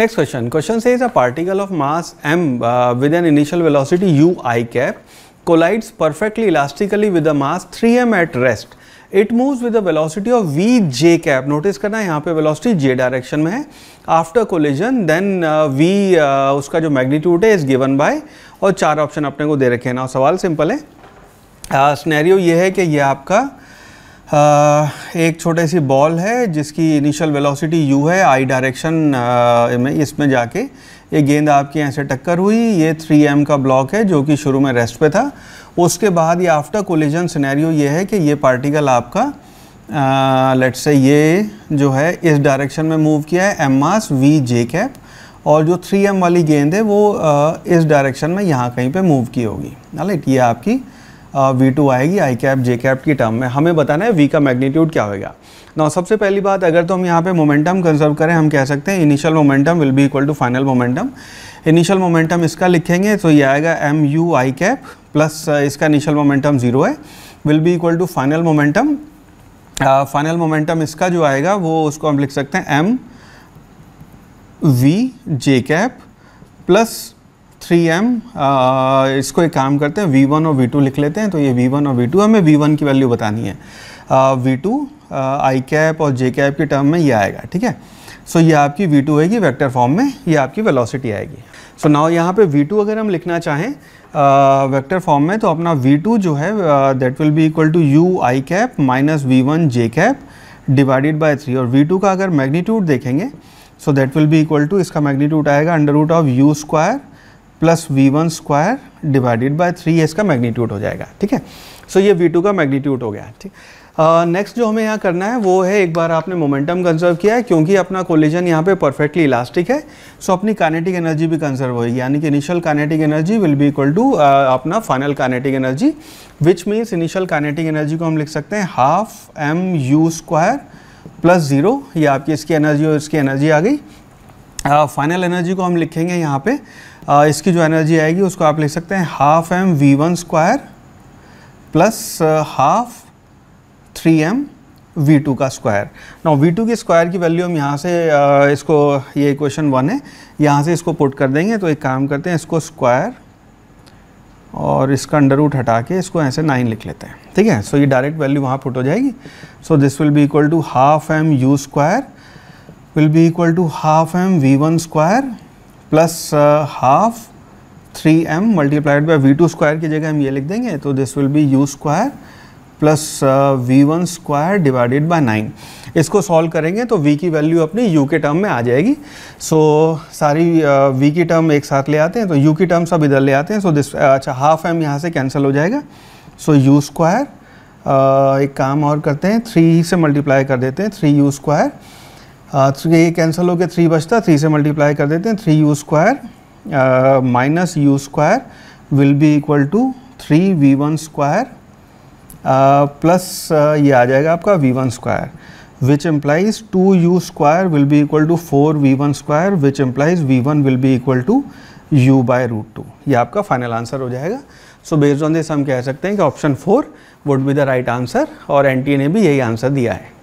next question question से is a particle of mass M with an initial velocity U I cap collides perfectly elastically with a mass three M at rest it moves with the velocity of V J cap notice करना यहाँ पे velocity जे direction में है after collision then we उसका जो magnitude है is given by और चार ऑप्शन अपने को दे रखे हैं ना सवाल सिंपल है स्नैरियो uh, ये है कि यह आपका एक छोटी सी बॉल है जिसकी इनिशियल वेलोसिटी यू है आई डायरेक्शन में इसमें जाके ये गेंद आपकी यहाँ से टक्कर हुई ये 3m का ब्लॉक है जो कि शुरू में रेस्ट पे था उसके बाद ये आफ्टर कोलिजन सिनेरियो ये है कि ये पार्टिकल आपका लेट से ये जो है इस डायरेक्शन में मूव किया है M mass V J cap और जो 3m वाली गेंद है वो आ, इस डायरेक्शन में यहाँ कहीं पे मूव की होगी लेट ये आपकी वी टू आएगी आई कैप जे कैप की टर्म में हमें बताना है वी का मैग्नीट्यूड क्या होगा ना सबसे पहली बात अगर तो हम यहाँ पे मोमेंटम कंजर्व करें हम कह सकते हैं initial momentum will be equal to final momentum initial momentum इसका लिखेंगे तो ये आएगा M U I cap plus इसका इनिशियल मोमेंटम जीरो है will be equal to final momentum final momentum इसका जो आएगा वो उसको हम लिख सकते हैं M V J cap plus three M uh, इसको एक काम करते हैं वी वन और वी टू लिख लेते हैं तो ये वी वन और वी टू हमें वी वन की वैल्यू बतानी है वी टू आई कैप और जे कैप के टर्म में ये आएगा ठीक है सो so, ये आपकी वी टू आएगी वैक्टर फॉर्म में ये आपकी वेलोसिटी आएगी सो so, नाउ यहाँ पे वी टू अगर हम लिखना चाहें वेक्टर uh, फॉर्म में तो अपना वी टू जो है that will be equal to U I cap minus V one J cap divided by three और वी टू का अगर मैग्नीट्यूड देखेंगे so that will be equal to इसका मैग्नीट्यूड आएगा under root of U square plus V one square divided by three इसका magnitude हो जाएगा ठीक है सो ये वी टू का मैग्नीट्यूड हो गया ठीक नेक्स्ट uh, जो हमें यहाँ करना है वो है एक बार आपने मोमेंटम कंजर्व किया है क्योंकि अपना कोलिजन यहाँ पे परफेक्टली इलास्टिक है सो अपनी काइनेटिक एनर्जी भी कंजर्व होगी यानी कि initial kinetic energy will be equal to अपना final kinetic energy which means initial kinetic energy को हम लिख सकते हैं half M U square plus zero ये आपकी इसकी एनर्जी और इसकी एनर्जी आ गई फाइनल एनर्जी को हम लिखेंगे यहाँ पे uh, इसकी जो एनर्जी आएगी उसको आप लिख सकते हैं half M V one square plus half three M V two का स्क्वायर ना वी टू की स्क्वायर की वैल्यू हम यहाँ से आ, इसको ये इक्वेशन वन है यहाँ से इसको पुट कर देंगे तो एक काम करते हैं इसको स्क्वायर और इसका अंडर रूट हटा के इसको ऐसे नाइन लिख लेते हैं ठीक है सो so, ये डायरेक्ट वैल्यू वहाँ पुट हो जाएगी so this will be equal to half M U square will be equal to half m v1 square plus uh, half 3m multiplied by v2 square की जगह हम ये लिख देंगे तो this will be u square plus V one square divided by nine इसको solve करेंगे तो v की वैल्यू अपनी u के टर्म में आ जाएगी सो so, सारी uh, v की टर्म एक साथ ले आते हैं तो u की टर्म सब इधर ले आते हैं सो so दिस uh, अच्छा हाफ एम यहाँ से कैंसिल हो जाएगा सो यू स्क्वायर एक काम और करते हैं थ्री से मल्टीप्लाई कर देते हैं थ्री यू स्क्वायर तो ये कैंसिल हो गया थ्री बचता थ्री से मल्टीप्लाई कर देते हैं three u square minus u square will be equal to three v one square plus ये आ जाएगा आपका v one square which implies two u square will be equal to four v one square which implies v one will be equal to u by root two ये आपका final answer हो जाएगा so based on this हम कह सकते हैं कि option four would be the right answer और एन ने भी यही आंसर दिया है